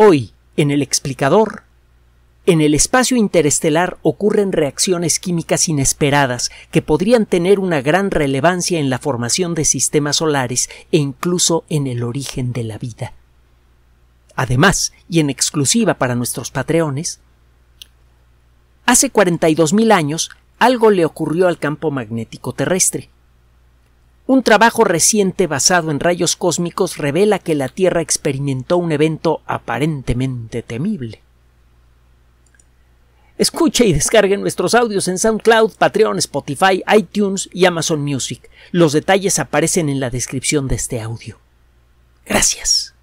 Hoy, en el explicador, en el espacio interestelar ocurren reacciones químicas inesperadas que podrían tener una gran relevancia en la formación de sistemas solares e incluso en el origen de la vida. Además, y en exclusiva para nuestros patreones, hace 42.000 años algo le ocurrió al campo magnético terrestre un trabajo reciente basado en rayos cósmicos revela que la Tierra experimentó un evento aparentemente temible. Escuche y descargue nuestros audios en SoundCloud, Patreon, Spotify, iTunes y Amazon Music. Los detalles aparecen en la descripción de este audio. Gracias.